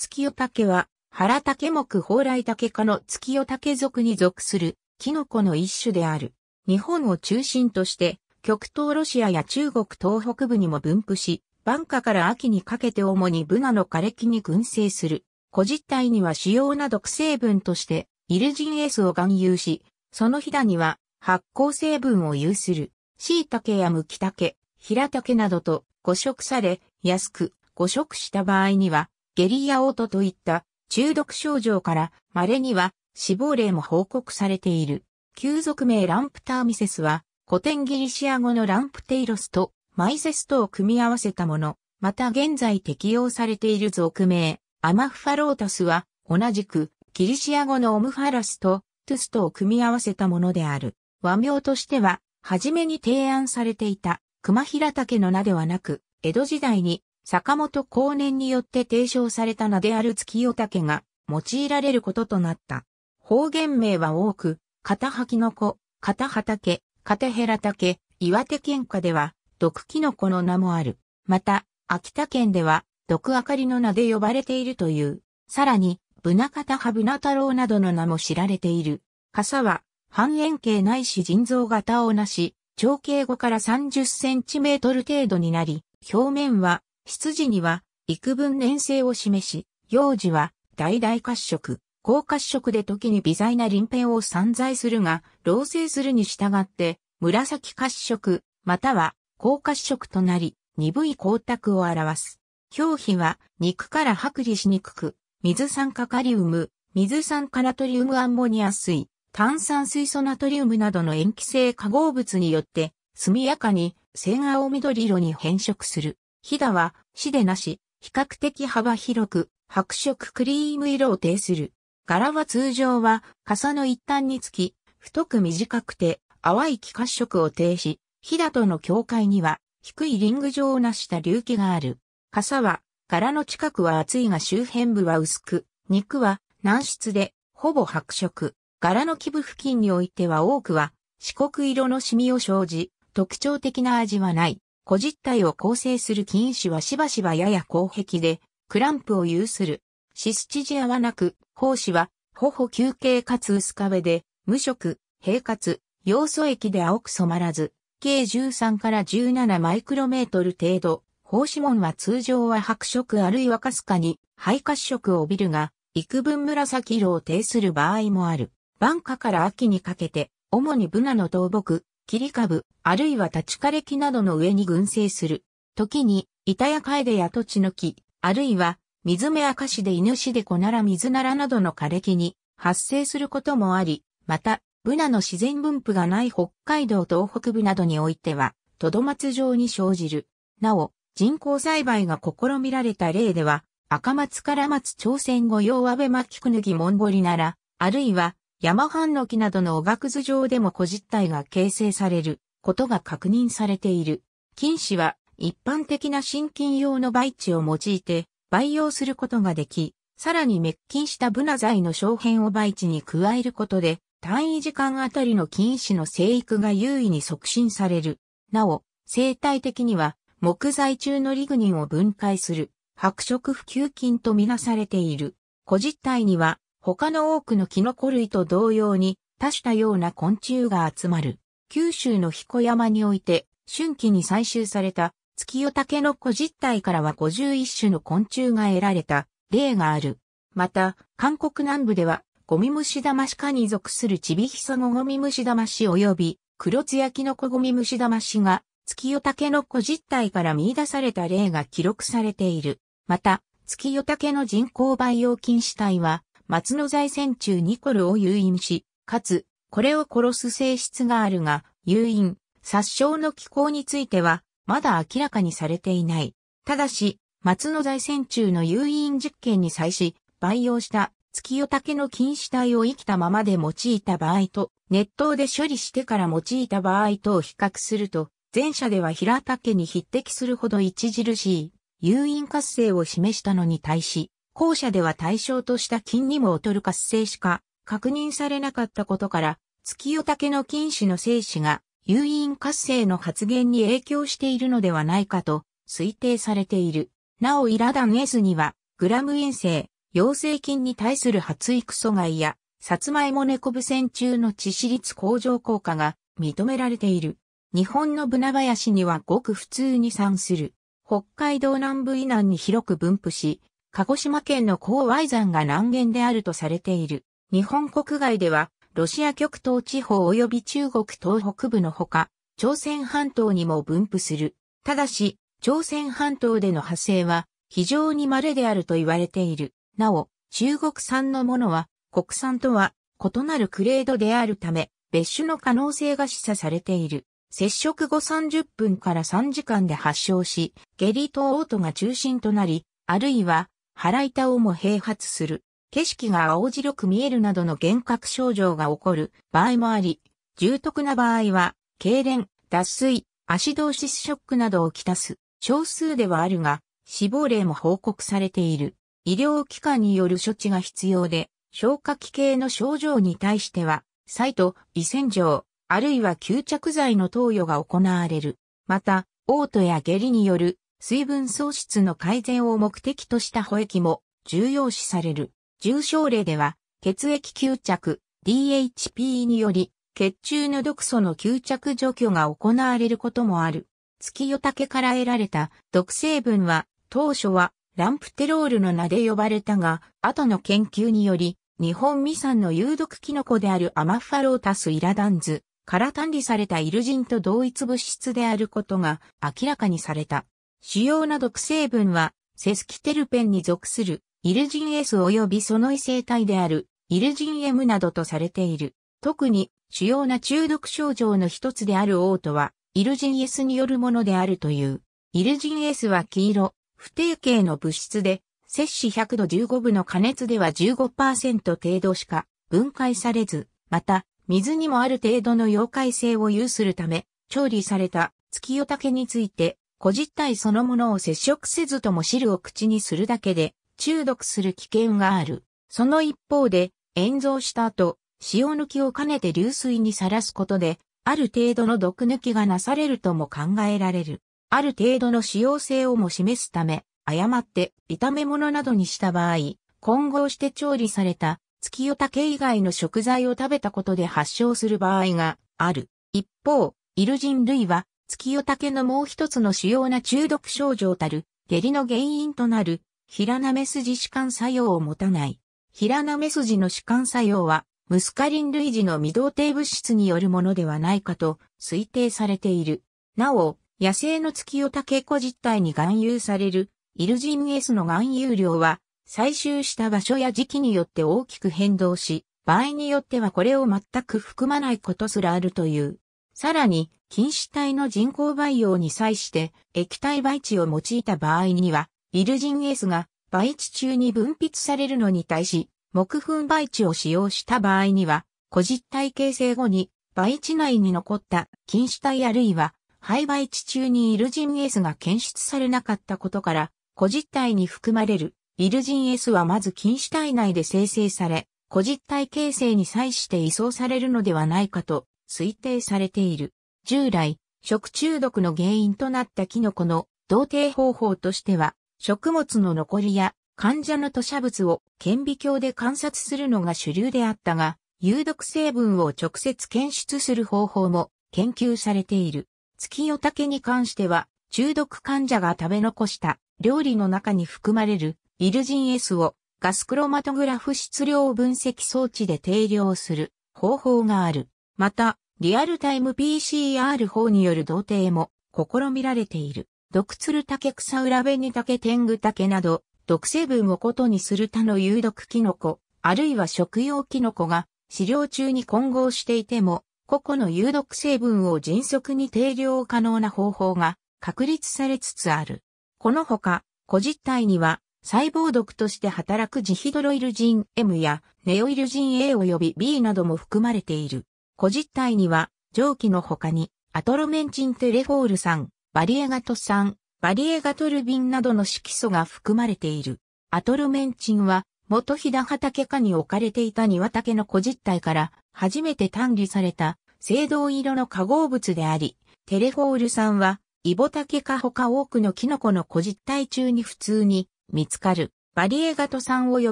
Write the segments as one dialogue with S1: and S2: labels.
S1: 月夜竹は、原竹目蓬莱竹科の月夜竹属に属する、キノコの一種である。日本を中心として、極東ロシアや中国東北部にも分布し、晩夏から秋にかけて主にブナの枯れ木に群生する。古実体には主要な毒成分として、イルジンエースを含有し、そのひだには発酵成分を有する、椎ケやムキタケ、ヒラタケなどと誤食され、安く誤食した場合には、下痢や嘔吐といった中毒症状から稀には死亡例も報告されている。旧俗名ランプターミセスは古典ギリシア語のランプテイロスとマイセスとを組み合わせたもの、また現在適用されている俗名アマファロータスは同じくギリシア語のオムファラスとトゥストを組み合わせたものである。和名としては初めに提案されていた熊平竹の名ではなく、江戸時代に坂本後年によって提唱された名である月夜竹が用いられることとなった。方言名は多く、片吐きの子、片畑、片ヘラ竹、岩手県下では、毒キノコの名もある。また、秋田県では、毒明かりの名で呼ばれているという。さらに、ブナカタハブナ太郎などの名も知られている。傘は、半円形ないし腎臓型をなし、長径5から30センチメートル程度になり、表面は執事には、幾分年生を示し、幼児は、大々褐色、高褐色で時に微細な鱗片を散在するが、老成するに従って、紫褐色、または、高褐色となり、鈍い光沢を表す。表皮は、肉から剥離しにくく、水酸化カリウム、水酸化ナトリウムアンモニア水、炭酸水素ナトリウムなどの塩基性化合物によって、速やかに、線青緑色に変色する。ヒダは、シでなし、比較的幅広く、白色クリーム色を呈する。柄は通常は、傘の一端につき、太く短くて、淡い気褐色を呈し、ヒダとの境界には、低いリング状を成した隆起がある。傘は、柄の近くは厚いが周辺部は薄く、肉は軟質で、ほぼ白色。柄の基部付近においては多くは、四国色のシミを生じ、特徴的な味はない。小実体を構成する菌糸はしばしばやや後壁で、クランプを有する。シスチジアはなく、胞子は、頬球形かつ薄壁で、無色、平滑、要素液で青く染まらず、計13から17マイクロメートル程度、胞子門は通常は白色あるいはかすかに、肺褐色を帯びるが、幾分紫色を呈する場合もある。晩夏から秋にかけて、主にブナの倒木、切り株、あるいは立ち枯れ木などの上に群生する。時に、板や楓や土地の木、あるいは、水目明しで犬しでこなら水ならなどの枯れ木に発生することもあり、また、ブナの自然分布がない北海道東北部などにおいては、とど松状に生じる。なお、人工栽培が試みられた例では、赤松から松朝鮮語用アベマキクヌギモンゴリなら、あるいは山藩の木などのおがくず上でも古実体が形成されることが確認されている。菌糸は一般的な新菌用の培地を用いて培養することができ、さらに滅菌したブナ材の小片を培地に加えることで、単位時間あたりの菌糸の生育が優位に促進される。なお、生態的には木材中のリグニンを分解する白色普及菌とみなされている。古実体には他の多くのキノコ類と同様に多種多様な昆虫が集まる。九州の彦山において、春季に採集された月夜タケノコ実体からは51種の昆虫が得られた例がある。また、韓国南部ではゴミムシダマシ科に属するチビヒサゴゴミムシダマシ及び黒ツヤキノコゴミムシダマシが月夜タケノコ実体から見出された例が記録されている。また、月夜タケの人工培養菌死体は松の財戦中ニコルを誘引し、かつ、これを殺す性質があるが、誘引、殺傷の機構については、まだ明らかにされていない。ただし、松の財戦中の誘引実験に際し、培養した月夜竹の菌糸体を生きたままで用いた場合と、熱湯で処理してから用いた場合とを比較すると、前者では平竹に匹敵するほど著しい、誘引活性を示したのに対し、後者では対象とした菌にも劣る活性しか確認されなかったことから、月夜竹の菌糸の精子が誘引活性の発現に影響しているのではないかと推定されている。なおイラダン S には、グラム陰性、陽性菌に対する発育阻害や、サツマイモネコブ線中の致死率向上効果が認められている。日本のブナ林にはごく普通に産する。北海道南部以南に広く分布し、鹿児島県の高 Y 山が南限であるとされている。日本国外では、ロシア極東地方及び中国東北部のほか、朝鮮半島にも分布する。ただし、朝鮮半島での派生は非常に稀であると言われている。なお、中国産のものは国産とは異なるクレードであるため、別種の可能性が示唆されている。接触後30分から3時間で発症し、下痢と嘔吐が中心となり、あるいは腹板をも併発する、景色が青白く見えるなどの幻覚症状が起こる場合もあり、重篤な場合は、痙攣、脱水、アシドーシスショックなどをきたす、少数ではあるが、死亡例も報告されている。医療機関による処置が必要で、消化器系の症状に対しては、再度、胃洗浄、あるいは吸着剤の投与が行われる。また、嘔吐や下痢による水分喪失の改善を目的とした保液も重要視される。重症例では、血液吸着 DHP により、血中の毒素の吸着除去が行われることもある。月夜竹から得られた毒成分は、当初はランプテロールの名で呼ばれたが、後の研究により、日本未産の有毒キノコであるアマファロータスイラダンズから単理されたイルジンと同一物質であることが明らかにされた。主要な毒成分は、セスキテルペンに属する、イルジン S 及びその異性体である、イルジン M などとされている。特に、主要な中毒症状の一つであるオートは、イルジン S によるものであるという。イルジン S は黄色、不定形の物質で、摂氏100度15分の加熱では15%程度しか分解されず、また、水にもある程度の溶解性を有するため、調理された月夜竹について、個実体そのものを接触せずとも汁を口にするだけで中毒する危険がある。その一方で、塩蔵した後、塩抜きを兼ねて流水にさらすことで、ある程度の毒抜きがなされるとも考えられる。ある程度の使用性をも示すため、誤って炒め物などにした場合、混合して調理された月夜竹以外の食材を食べたことで発症する場合がある。一方、イルジン類は月夜竹のもう一つの主要な中毒症状たる、下痢の原因となる、平メス筋弛緩作用を持たない。平メス筋の弛緩作用は、ムスカリン類似の未動定物質によるものではないかと推定されている。なお、野生の月夜竹子実体に含有される、イルジン S の含有量は、採集した場所や時期によって大きく変動し、場合によってはこれを全く含まないことすらあるという。さらに、菌糸体の人工培養に際して、液体培地を用いた場合には、イルジン S が培地中に分泌されるのに対し、木粉培地を使用した場合には、個実体形成後に、培地内に残った菌糸体あるいは、廃培地中にイルジン S が検出されなかったことから、個実体に含まれるイルジン S はまず菌糸体内で生成され、個実体形成に際して移送されるのではないかと推定されている。従来、食中毒の原因となったキノコの同定方法としては、食物の残りや患者の吐砂物を顕微鏡で観察するのが主流であったが、有毒成分を直接検出する方法も研究されている。月夜竹に関しては、中毒患者が食べ残した料理の中に含まれるイルジン S をガスクロマトグラフ質量分析装置で定量する方法がある。また、リアルタイム PCR 法による同定も試みられている。毒鶴竹草裏紅竹天狗竹など、毒成分をことにする他の有毒キノコ、あるいは食用キノコが飼料中に混合していても、個々の有毒成分を迅速に定量可能な方法が確立されつつある。このほか、個実体には細胞毒として働くジヒドロイルジン M やネオイルジン A 及び B なども含まれている。古実体には、蒸気の他に、アトロメンチンテレフォール酸、バリエガト酸、バリエガトルビンなどの色素が含まれている。アトロメンチンは、元ハタ畑下に置かれていた庭竹の古実体から初めて単理された青銅色の化合物であり、テレフォール酸はイボタケ科他多くのキノコの古実体中に普通に見つかる。バリエガト酸及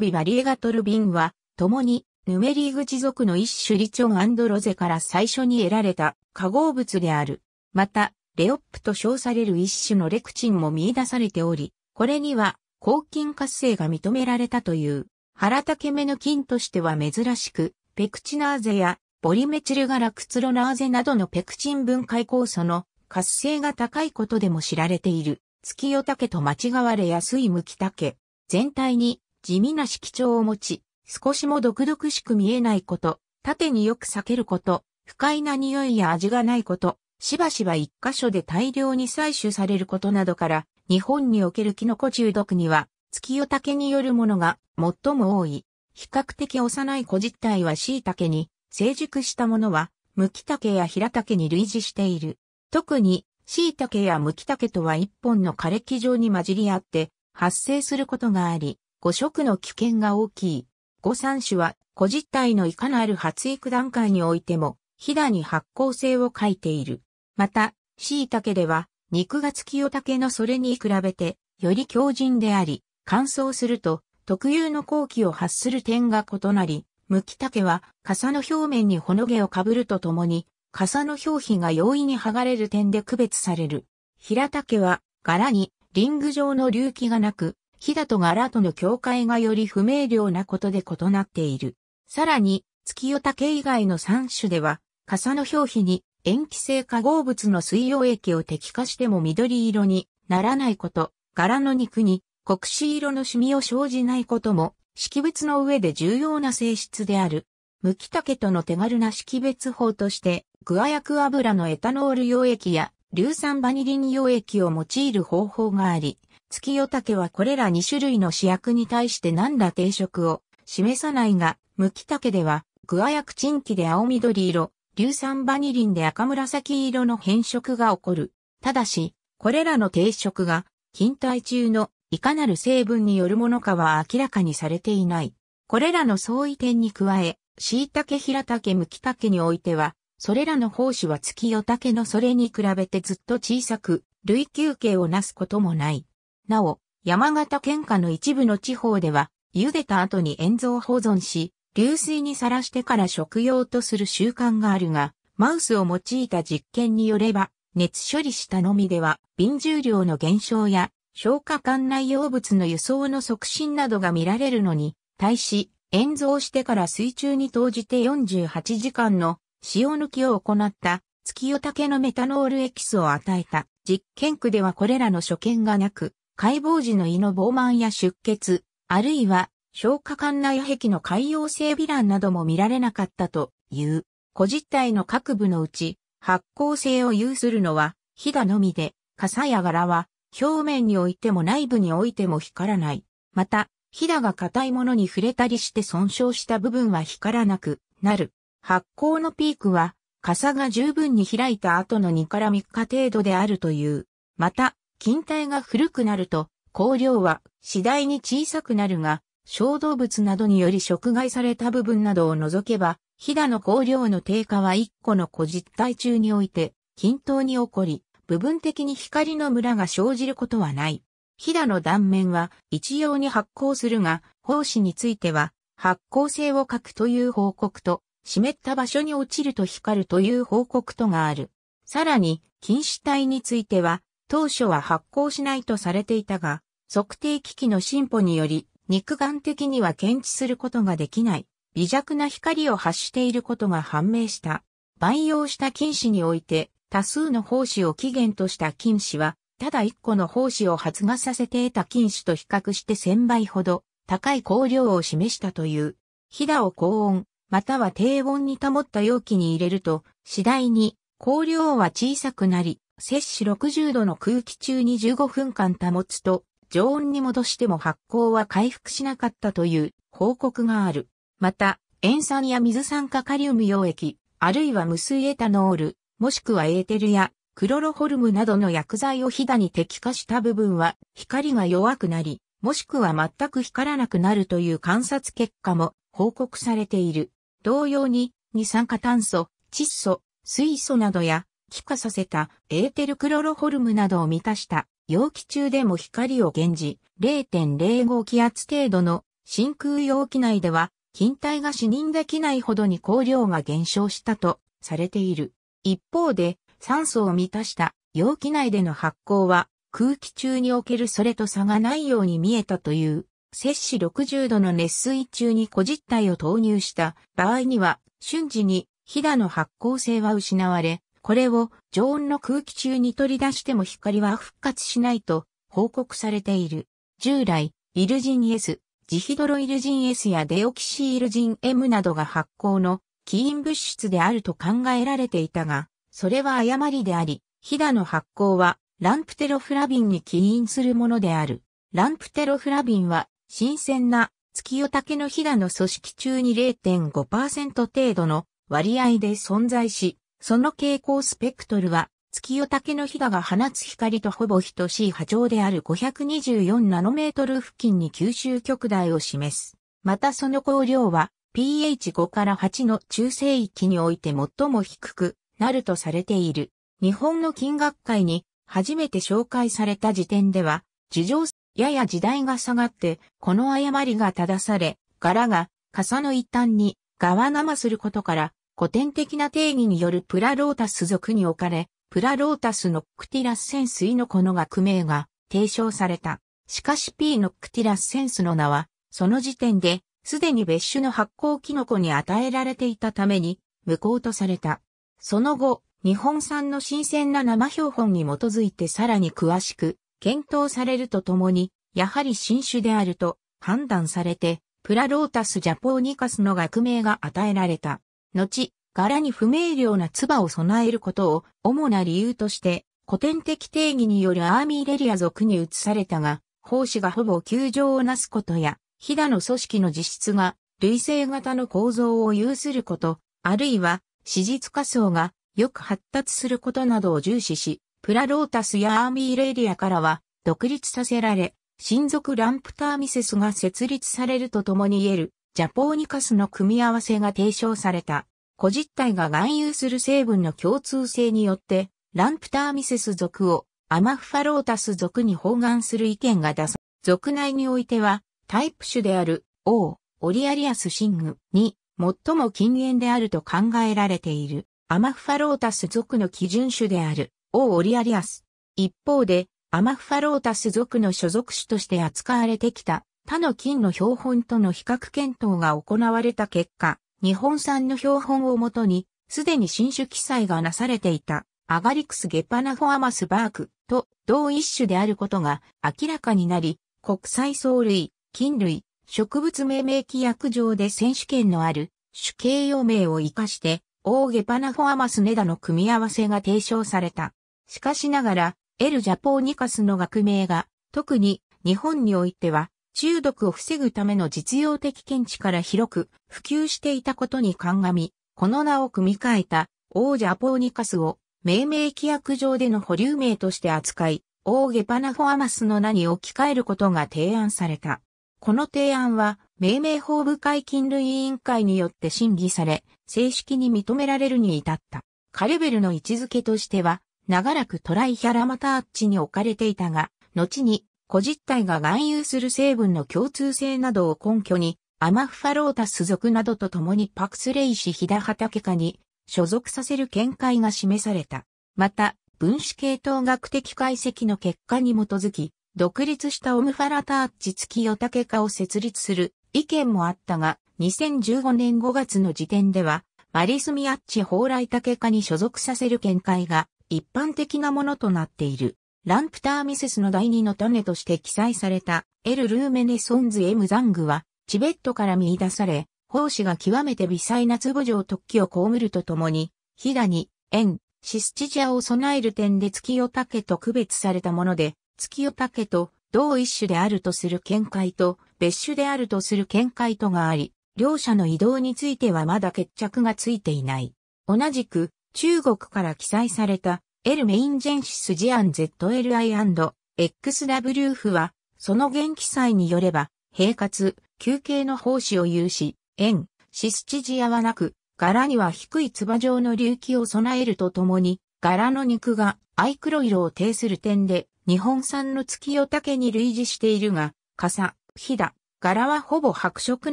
S1: びバリエガトルビンは共にヌメリーグ地族の一種リチョンロゼから最初に得られた化合物である。また、レオップと称される一種のレクチンも見出されており、これには抗菌活性が認められたという、腹竹目の菌としては珍しく、ペクチナーゼやボリメチルガラクツロナーゼなどのペクチン分解酵素の活性が高いことでも知られている、月夜竹と間違われやすいムキ竹、全体に地味な色調を持ち、少しも毒々しく見えないこと、縦によく避けること、不快な匂いや味がないこと、しばしば一箇所で大量に採取されることなどから、日本におけるキノコ中毒には、月夜竹によるものが最も多い。比較的幼い小実体は椎茸に、成熟したものは、ムキタケやヒラタケに類似している。特に、椎茸やムキタケとは一本の枯れ木状に混じり合って、発生することがあり、五色の危険が大きい。五三種は、古実体のいかなる発育段階においても、ひだに発酵性を書いている。また、椎茸では、肉がたけのそれに比べて、より強靭であり、乾燥すると、特有の後期を発する点が異なり、むきたけは、傘の表面にほの毛をかぶるとともに、傘の表皮が容易に剥がれる点で区別される。平竹は、柄にリング状の隆起がなく、飛騨と柄との境界がより不明瞭なことで異なっている。さらに、月夜竹以外の三種では、傘の表皮に塩基性化合物の水溶液を滴下しても緑色にならないこと、柄の肉に黒子色のシミを生じないことも、識別の上で重要な性質である。ムキタケとの手軽な識別法として、グアヤク油のエタノール溶液や硫酸バニリン溶液を用いる方法があり、月夜竹はこれら2種類の主役に対して何ら定色を示さないが、キタケでは、グアやクチンキで青緑色、硫酸バニリンで赤紫色の変色が起こる。ただし、これらの定色が、近代中のいかなる成分によるものかは明らかにされていない。これらの相違点に加え、椎茸平茸キタケにおいては、それらの胞子は月夜竹のそれに比べてずっと小さく、類球形をなすこともない。なお、山形県下の一部の地方では、茹でた後に塩蔵保存し、流水にさらしてから食用とする習慣があるが、マウスを用いた実験によれば、熱処理したのみでは、瓶重量の減少や、消化管内容物の輸送の促進などが見られるのに、対し、塩蔵してから水中に投じて48時間の塩抜きを行った月夜竹のメタノールエキスを与えた実験区ではこれらの所見がなく、解剖時の胃の膨満や出血、あるいは消化管内壁の海洋性微乱なども見られなかったという。個実体の各部のうち発光性を有するのはヒダのみで、傘や柄は表面においても内部においても光らない。また、ヒダが硬いものに触れたりして損傷した部分は光らなくなる。発光のピークは、傘が十分に開いた後の2から3日程度であるという。また、近体が古くなると、光量は次第に小さくなるが、小動物などにより食害された部分などを除けば、飛騨の光量の低下は一個の個実体中において、均等に起こり、部分的に光のムラが生じることはない。飛騨の断面は一様に発光するが、胞子については、発光性を欠くという報告と、湿った場所に落ちると光るという報告とがある。さらに、菌糸体については、当初は発光しないとされていたが、測定機器の進歩により、肉眼的には検知することができない、微弱な光を発していることが判明した。培養した菌糸において、多数の胞子を起源とした菌糸は、ただ一個の胞子を発芽させて得た菌糸と比較して1000倍ほど、高い光量を示したという。ひだを高温、または低温に保った容器に入れると、次第に、光量は小さくなり、摂氏60度の空気中に15分間保つと、常温に戻しても発酵は回復しなかったという報告がある。また、塩酸や水酸化カリウム溶液、あるいは無水エタノール、もしくはエーテルやクロロホルムなどの薬剤をヒダに滴下した部分は光が弱くなり、もしくは全く光らなくなるという観察結果も報告されている。同様に、二酸化炭素、窒素、水素などや気化させたエーテルクロロホルムなどを満たした容器中でも光を現じ、0.05気圧程度の真空容器内では、近体が死認できないほどに光量が減少したとされている。一方で、酸素を満たした容器内での発光は、空気中におけるそれと差がないように見えたという、摂氏60度の熱水中に小実体を投入した場合には、瞬時に、ひだの発光性は失われ、これを常温の空気中に取り出しても光は復活しないと報告されている。従来、イルジン S、ジヒドロイルジン S やデオキシイルジン M などが発光の起因物質であると考えられていたが、それは誤りであり、ヒダの発光はランプテロフラビンに起因するものである。ランプテロフラビンは新鮮な月夜竹のヒダの組織中に0.5%程度の割合で存在し、その蛍光スペクトルは、月夜竹の日だが放つ光とほぼ等しい波長である524ナノメートル付近に吸収極大を示す。またその光量は pH5 から8の中性域において最も低くなるとされている。日本の金学会に初めて紹介された時点では、事情、やや時代が下がって、この誤りが正され、柄が傘の一端に側生することから、古典的な定義によるプラロータス属に置かれ、プラロータスノックティラスセンスイのこの学名が提唱された。しかし P ノックティラスセンスの名は、その時点で、すでに別種の発酵キノコに与えられていたために、無効とされた。その後、日本産の新鮮な生標本に基づいてさらに詳しく、検討されるとともに、やはり新種であると判断されて、プラロータスジャポーニカスの学名が与えられた。後、柄に不明瞭な唾を備えることを主な理由として古典的定義によるアーミーレリア族に移されたが、胞子がほぼ球状をなすことや、飛騨の組織の実質が類性型の構造を有すること、あるいは史実仮想がよく発達することなどを重視し、プラロータスやアーミーレリアからは独立させられ、親族ランプターミセスが設立されるとともに言えるジャポーニカスの組み合わせが提唱された。個実体が含有する成分の共通性によって、ランプターミセス属をアマフファロータス属に包含する意見が出さ、属内においては、タイプ種である O、オリアリアスシングに最も禁煙であると考えられている。アマファロータス属の基準種である、王オリアリアス。一方で、アマファロータス属の所属種として扱われてきた、他の金の標本との比較検討が行われた結果、日本産の標本をもとに、すでに新種記載がなされていた、アガリクス・ゲパナフォアマス・バークと同一種であることが明らかになり、国際藻類、菌類、植物命名規約上で選手権のある種形容名を活かして、オーゲパナフォアマスネダの組み合わせが提唱された。しかしながら、エル・ジャポーニカスの学名が、特に日本においては中毒を防ぐための実用的見地から広く普及していたことに鑑み、この名を組み替えた王者アポーニカスを命名規約上での保留名として扱い、王ゲパナフォアマスの名に置き換えることが提案された。この提案は、命名法部会菌類委員会によって審議され、正式に認められるに至った。カレベルの位置づけとしては、長らくトライヒャラマターッチに置かれていたが、後に個実体が含有する成分の共通性などを根拠に、アマフファロータス属などと共にパクスレイシヒダハタケ科に所属させる見解が示された。また、分子系統学的解析の結果に基づき、独立したオムファラターッチ付きヨタケ科を設立する意見もあったが、2015年5月の時点では、マリスミアッチ蓬莱タケ科に所属させる見解が一般的なものとなっている。ランプターミセスの第二の種として記載されたエル・ルーメネソンズ・エム・ザングは、チベットから見出され、胞子が極めて微細な壺状突起を被るとともに、ヒダに、エン、シスチジアを備える点で月夜竹と区別されたもので、月夜竹と同一種であるとする見解と、別種であるとする見解とがあり、両者の移動についてはまだ決着がついていない。同じく、中国から記載された L メインジェンシスジアン ZLI&XW f は、その元記載によれば、平滑、休憩の奉子を有し、円、シスチジアはなく、柄には低い唾状の隆起を備えるとともに、柄の肉が藍黒色を呈する点で、日本産の月夜竹に類似しているが、傘、ひだ、柄はほぼ白色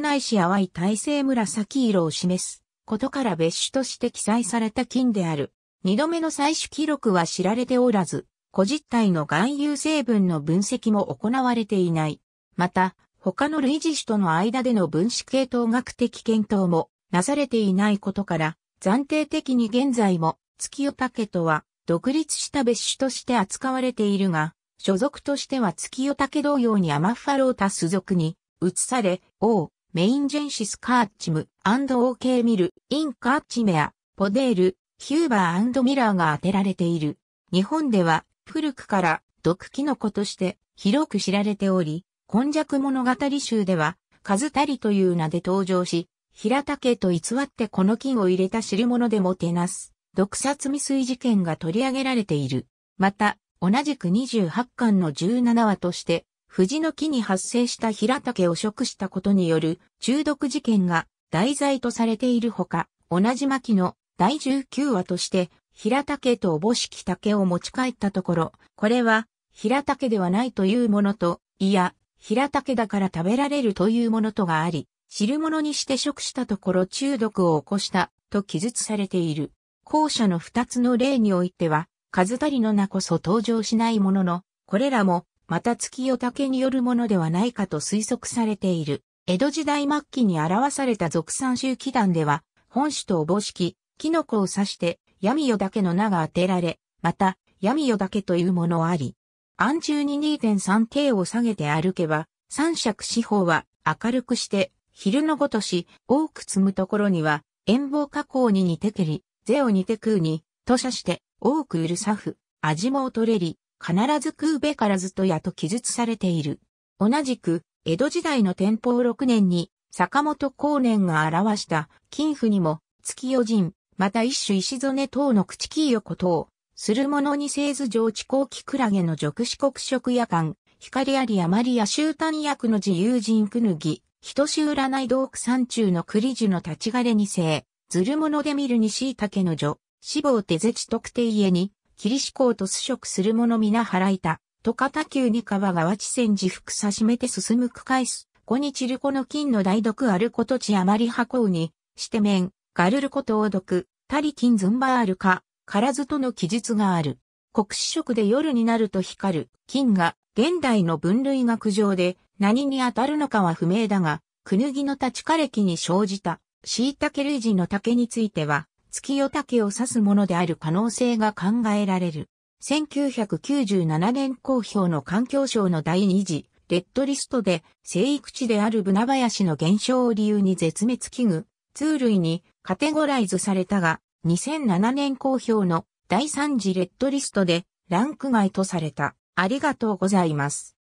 S1: ないし淡い耐性紫色を示すことから別種として記載された金である。二度目の採取記録は知られておらず、個実体の含有成分の分析も行われていない。また、他の類似種との間での分子系統学的検討もなされていないことから、暫定的に現在も月夜竹とは独立した別種として扱われているが、所属としては月夜竹同様にアマファロータス属に移され、O、メインジェンシスカーチム、&OK ミル、インカーチメア、ポデール、ヒューバーミラーが当てられている。日本では古くから毒キノコとして広く知られており、今弱物語集では、カズタリという名で登場し、平竹と偽ってこの菌を入れた汁物でもてなす、毒殺未遂事件が取り上げられている。また、同じく28巻の17話として、藤の木に発生した平竹を食したことによる中毒事件が題材とされているほか、同じ巻の第19話として、平竹とおぼしき竹を持ち帰ったところ、これは、平竹ではないというものと、いや、平竹だから食べられるというものとがあり、汁物にして食したところ中毒を起こしたと記述されている。後者の二つの例においては、数足りの名こそ登場しないものの、これらも、また月夜竹によるものではないかと推測されている。江戸時代末期に表された俗三周期団では、本種とおぼしき、キノコを刺して、闇夜だけの名が当てられ、また、闇夜だけというものあり、暗中に 2.3K を下げて歩けば、三尺四方は明るくして、昼のごとし、多く積むところには、遠望加工に似てけり、ゼを似てうに、と写して、多くうるさふ、味も劣れり、必ず食うべからずとやと記述されている。同じく、江戸時代の天保六年に、坂本光年が表した、金府にも、月夜人、また一種石曽根等の朽木横等、するものに製図上地後期クラゲの属四国食夜間、光あり余りや終端薬の自由人くぬぎ、人し占い道区山中の栗樹の立ち枯れに生、ずるもので見るに椎茸の女、死亡手絶特定家に、霧志向と素食するもの皆払いた、と片急に川川地線自服差しめて進む区返す、こに散るこの金の代読あることあ余り箱に、して面、ガルルコ東読、タリキンズンバールカ、カラズとの記述がある。国史色で夜になると光る、金が、現代の分類学上で何に当たるのかは不明だが、クヌギの立ち枯れ木に生じた、シイタケ類人の竹については、月夜竹を指すものである可能性が考えられる。1997年公表の環境省の第2次、レッドリストで生育地であるブ林の減少を理由に絶滅危惧、通類にカテゴライズされたが、2007年公表の第3次レッドリストでランク外とされた。ありがとうございます。